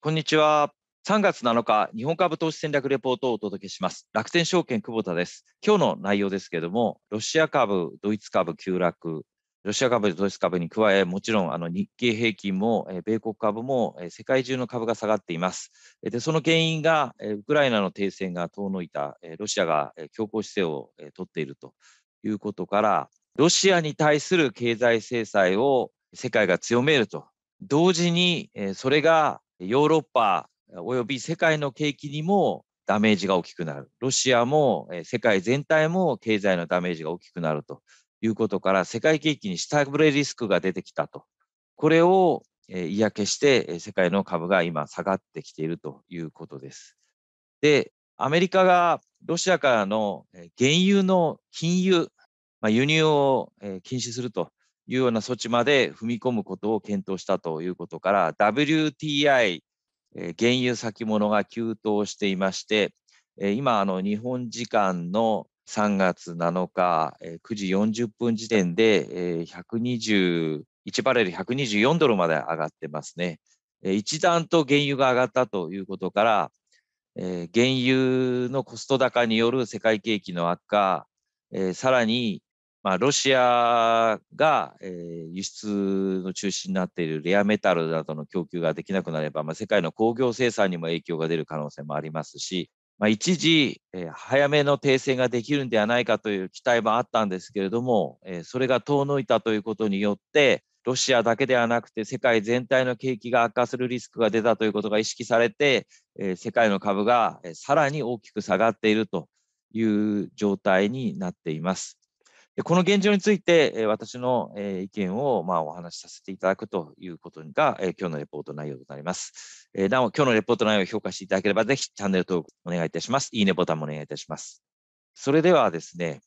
こんにちは。3月7日、日本株投資戦略レポートをお届けします。楽天証券久保田です。今日の内容ですけれども、ロシア株、ドイツ株急落、ロシア株、ドイツ株に加え、もちろんあの日経平均も米国株も世界中の株が下がっています。でその原因がウクライナの停戦が遠のいた、ロシアが強硬姿勢を取っているということから、ロシアに対する経済制裁を世界が強めると同時に、それがヨーロッパおよび世界の景気にもダメージが大きくなる。ロシアも世界全体も経済のダメージが大きくなるということから、世界景気に下振れリスクが出てきたと。これを嫌気して世界の株が今下がってきているということです。で、アメリカがロシアからの原油の禁輸、まあ、輸入を禁止するというような措置まで踏み込むことを検討したということから、WTI、え原油先物が急騰していまして、え今あの、日本時間の3月7日、え9時40分時点で、え120 1バレル124ドルまで上がってますね。一段と原油が上がったということから、え原油のコスト高による世界景気の悪化、えさらにまあ、ロシアが、えー、輸出の中心になっているレアメタルなどの供給ができなくなれば、まあ、世界の工業生産にも影響が出る可能性もありますし、まあ、一時、えー、早めの訂正ができるんではないかという期待もあったんですけれども、えー、それが遠のいたということによって、ロシアだけではなくて世界全体の景気が悪化するリスクが出たということが意識されて、え世界の株がさらに大きく下がっているという状態になっています。この現状について、私の意見をまあお話しさせていただくということが、今日のレポート内容となります。なお、今日のレポート内容を評価していただければ、ぜひチャンネル登録お願いいたします。いいねボタンもお願いいたします。それではですね、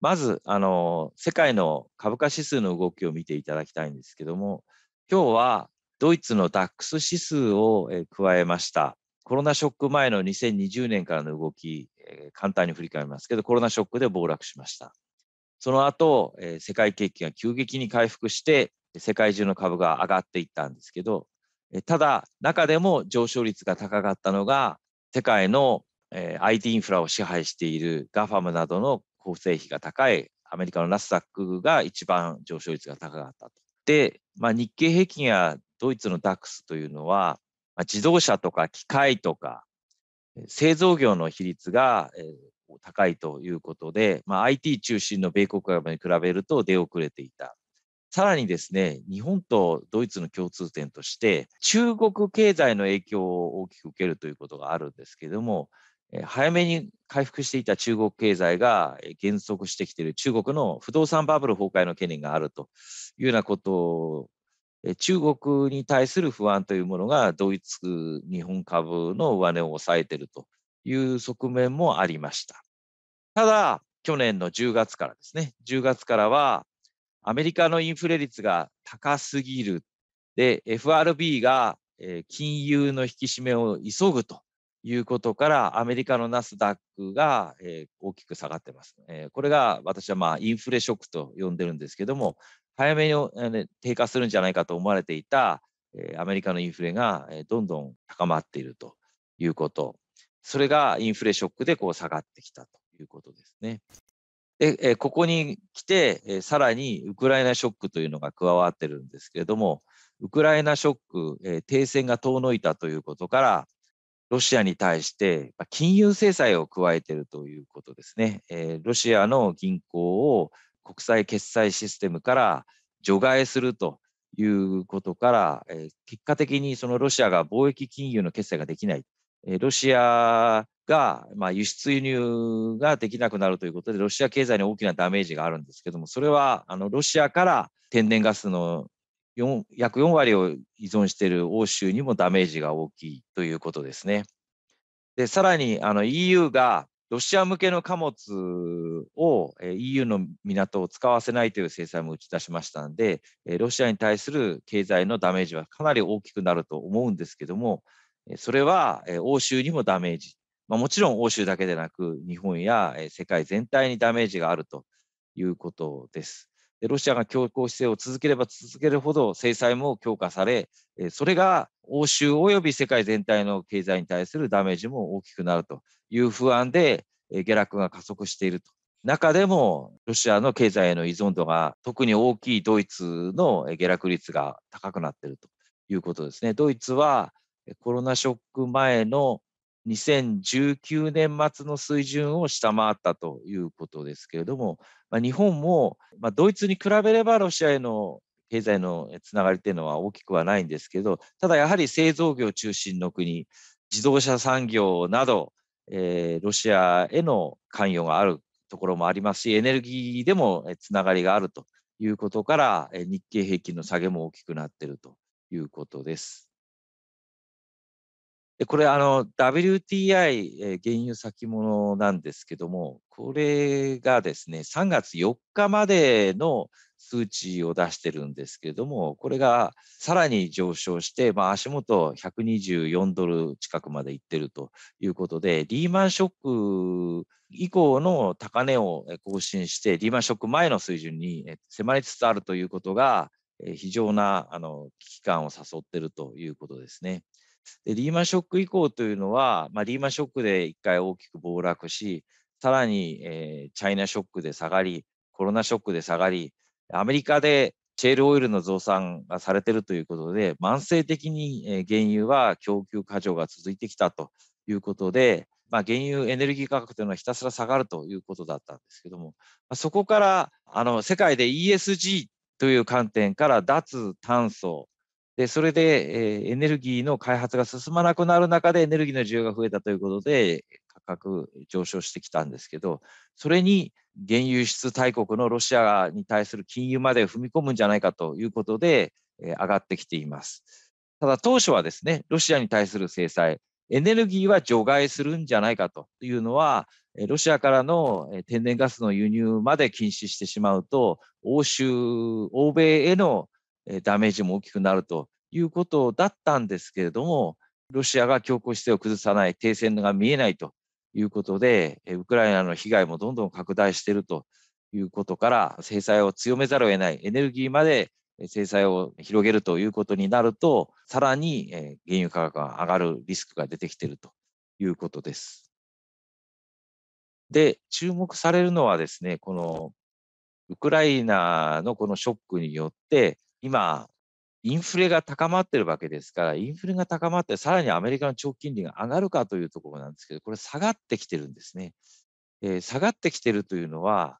まず、あの、世界の株価指数の動きを見ていただきたいんですけども、今日はドイツの DAX 指数を加えました。コロナショック前の2020年からの動き、簡単に振り返りますけど、コロナショックで暴落しました。その後、え世界景気が急激に回復して、世界中の株が上がっていったんですけど、えただ、中でも上昇率が高かったのが、世界の、え IT インフラを支配している GAFAM などの構成費が高いアメリカのナスダックが一番上昇率が高かったと。で、まあ、日経平均やドイツの DAX というのは、まあ、自動車とか機械とか製造業の比率が、え高いということで、まあ、IT 中心の米国株に比べると出遅れていた。さらにですね、日本とドイツの共通点として、中国経済の影響を大きく受けるということがあるんですけれども、早めに回復していた中国経済が減速してきている中国の不動産バブル崩壊の懸念があるというようなことを中国に対する不安というものがドイツ、日本株の上値を抑えているという側面もありました。ただ、去年の10月からですね、10月からは、アメリカのインフレ率が高すぎる。で、FRB が金融の引き締めを急ぐということから、アメリカのナスダックが大きく下がってます。これが私はまあインフレショックと呼んでるんですけども、早めに低下するんじゃないかと思われていたアメリカのインフレがどんどん高まっているということ。それがインフレショックでこう下がってきたということですね。で、えここに来て、えさらにウクライナショックというのが加わってるんですけれども、ウクライナショック、え停戦が遠のいたということから、ロシアに対して金融制裁を加えているということですね。えロシアの銀行を国際決済システムから除外するということから、え結果的にそのロシアが貿易金融の決済ができないロシアが、まあ、輸出輸入ができなくなるということで、ロシア経済に大きなダメージがあるんですけども、それはあのロシアから天然ガスの4約4割を依存している欧州にもダメージが大きいということですね。でさらにあの EU がロシア向けの貨物を EU の港を使わせないという制裁も打ち出しましたので、ロシアに対する経済のダメージはかなり大きくなると思うんですけども、それは欧州にもダメージ、まあ、もちろん欧州だけでなく、日本や世界全体にダメージがあるということです。でロシアが強硬姿勢を続ければ続けるほど制裁も強化され、それが欧州及び世界全体の経済に対するダメージも大きくなるという不安で下落が加速していると。中でもロシアの経済への依存度が特に大きいドイツの下落率が高くなっているということですね。ドイツはコロナショック前の2019年末の水準を下回ったということですけれども、まあ、日本も、まあ、ドイツに比べればロシアへの経済のつながりというのは大きくはないんですけど、ただやはり製造業中心の国、自動車産業など、えー、ロシアへの関与があるところもありますし、エネルギーでもつながりがあるということから、日経平均の下げも大きくなっているということです。でこれあの WTI、原油先物なんですけども、これがですね、3月4日までの数値を出してるんですけれども、これがさらに上昇して、まあ、足元124ドル近くまでいってるということで、リーマンショック以降の高値を更新して、リーマンショック前の水準に迫りつつあるということが、非常なあの危機感を誘っているということですね。でリーマンショック以降というのは、まあ、リーマンショックで1回大きく暴落し、さらに、えー、チャイナショックで下がり、コロナショックで下がり、アメリカでチェールオイルの増産がされているということで、慢性的に原油は供給過剰が続いてきたということで、まあ、原油エネルギー価格というのはひたすら下がるということだったんですけども、そこからあの世界で ESG という観点から脱炭素、で、それで、えエネルギーの開発が進まなくなる中でエネルギーの需要が増えたということで、価格上昇してきたんですけど、それに原油輸出大国のロシアに対する金融まで踏み込むんじゃないかということで、え上がってきています。ただ当初はですね、ロシアに対する制裁、エネルギーは除外するんじゃないかというのは、ロシアからの天然ガスの輸入まで禁止してしまうと、欧州、欧米へのダメージも大きくなるということだったんですけれども、ロシアが強硬姿勢を崩さない、停戦が見えないということで、ウクライナの被害もどんどん拡大しているということから、制裁を強めざるを得ない、エネルギーまで制裁を広げるということになると、さらに原油価格が上がるリスクが出てきているということです。で、注目されるのはですね、このウクライナのこのショックによって、今、インフレが高まってるわけですから、インフレが高まって、さらにアメリカの長期金利が上がるかというところなんですけど、これ、下がってきてるんですね。えー、下がってきてるというのは、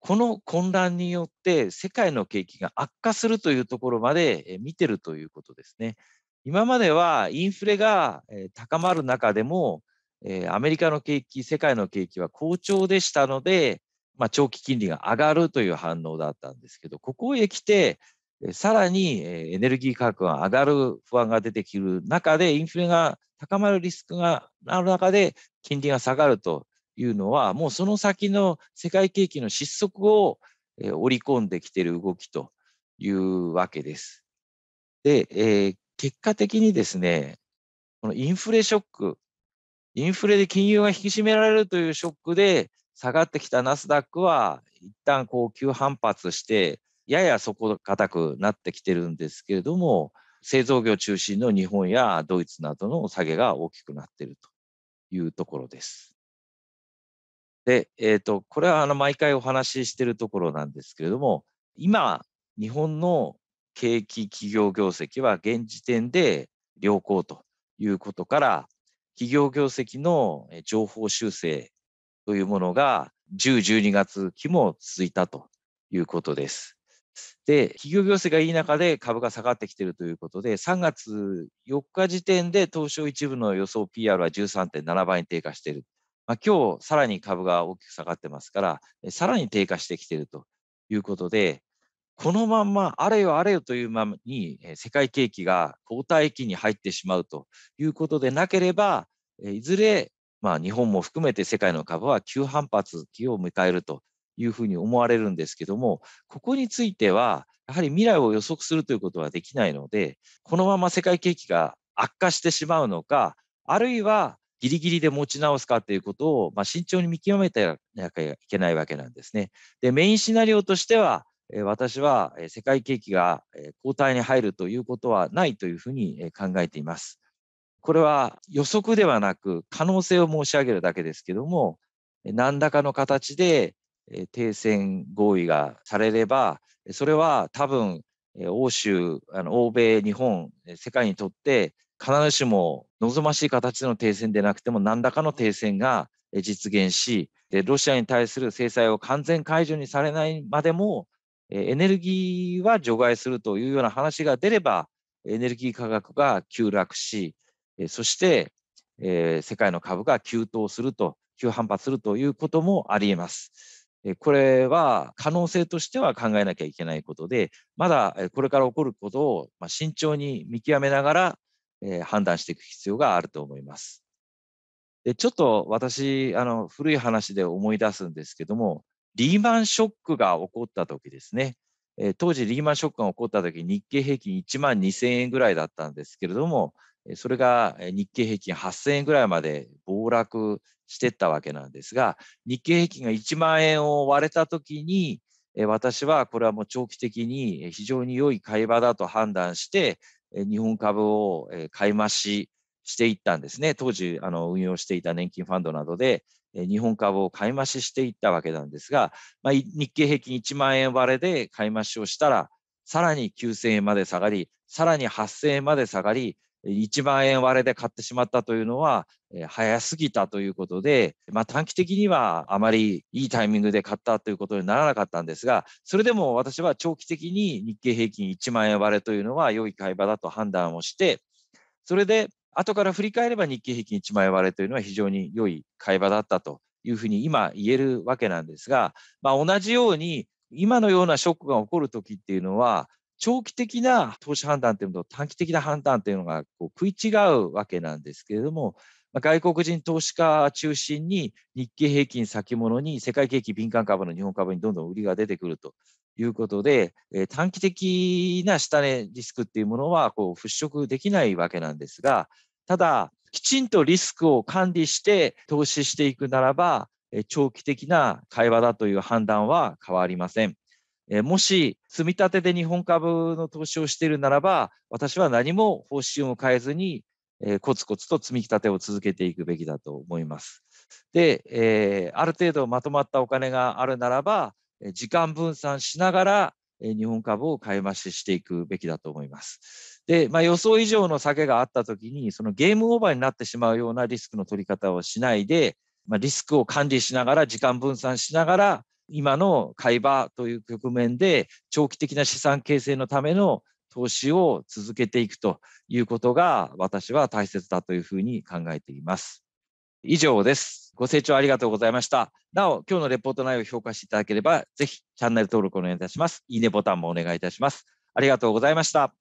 この混乱によって世界の景気が悪化するというところまで見てるということですね。今まではインフレが高まる中でも、アメリカの景気、世界の景気は好調でしたので、まあ、長期金利が上がるという反応だったんですけど、ここへ来て、さらにエネルギー価格が上がる不安が出てくる中で、インフレが高まるリスクがある中で、金利が下がるというのは、もうその先の世界景気の失速を織り込んできている動きというわけです。で、えー、結果的にですね、このインフレショック、インフレで金融が引き締められるというショックで下がってきたナスダックは、一旦こう急反発して、やや底堅くなってきてるんですけれども、製造業中心の日本やドイツなどの下げが大きくなっているというところです。で、えーと、これはあの毎回お話ししているところなんですけれども、今、日本の景気企業業績は現時点で良好ということから、企業業績の情報修正というものが10、12月期も続いたということです。で、企業業績がいい中で株が下がってきているということで、3月4日時点で東証一部の予想 PR は13.7倍に低下している。まあ、今日さらに株が大きく下がってますから、さらに低下してきているということで、このまんまあれよあれよというままに世界景気が後退期に入ってしまうということでなければ、いずれまあ、日本も含めて世界の株は急反発期を迎えるというふうに思われるんですけども、ここについては、やはり未来を予測するということはできないので、このまま世界景気が悪化してしまうのか、あるいはギリギリで持ち直すかということを、まあ、慎重に見極めてなきゃいけないわけなんですね。で、メインシナリオとしては、私は世界景気が後退に入るということはないというふうに考えています。これは予測ではなく可能性を申し上げるだけですけども、何らかの形で停戦合意がされれば、それは多分、欧州、あの欧米、日本、世界にとって、必ずしも望ましい形での停戦でなくても、何らかの停戦が実現し、ロシアに対する制裁を完全解除にされないまでも、エネルギーは除外するというような話が出れば、エネルギー価格が急落し、そして世界の株が急騰すると、急反発するということもありえます。これは可能性としては考えなきゃいけないことで、まだこれから起こることを慎重に見極めながら判断していく必要があると思います。でちょっと私あの、古い話で思い出すんですけども、リーマンショックが起こった時ですね、当時リーマンショックが起こった時、日経平均1万2000円ぐらいだったんですけれども、それが日経平均8000円ぐらいまで暴落してったわけなんですが、日経平均が1万円を割れたときに、私はこれはもう長期的に非常に良い買い場だと判断して、日本株を買い増ししていったんですね。当時、あの運用していた年金ファンドなどで、日本株を買い増ししていったわけなんですが、まあ、日経平均1万円割れで買い増しをしたら、さらに9000円まで下がり、さらに8000円まで下がり、1万円割れで買ってしまったというのは、早すぎたということで、まあ、短期的にはあまりいいタイミングで買ったということにならなかったんですが、それでも私は長期的に日経平均1万円割れというのは良い買い場だと判断をして、それで後から振り返れば日経平均1万円割れというのは非常に良い買い場だったというふうに今言えるわけなんですが、まあ、同じように今のようなショックが起こるときっていうのは、長期的な投資判断というのと短期的な判断というのがこう食い違うわけなんですけれども、外国人投資家中心に日経平均先物に世界景気敏感株の日本株にどんどん売りが出てくるということで、短期的な下値リスクっていうものはこう払拭できないわけなんですが、ただ、きちんとリスクを管理して投資していくならば、長期的な会話だという判断は変わりません。えもし積み立てで日本株の投資をしているならば、私は何も方針を変えずに、えコツコツと積み立てを続けていくべきだと思います。で、えある程度まとまったお金があるならば、時間分散しながら日本株を買い増ししていくべきだと思います。で、まあ、予想以上の下げがあったときに、そのゲームオーバーになってしまうようなリスクの取り方をしないで、まあ、リスクを管理しながら、時間分散しながら、今の買い場という局面で長期的な資産形成のための投資を続けていくということが私は大切だというふうに考えています。以上です。ご清聴ありがとうございました。なお、今日のレポート内容を評価していただければ、ぜひチャンネル登録をお願いいたします。いいねボタンもお願いいたします。ありがとうございました。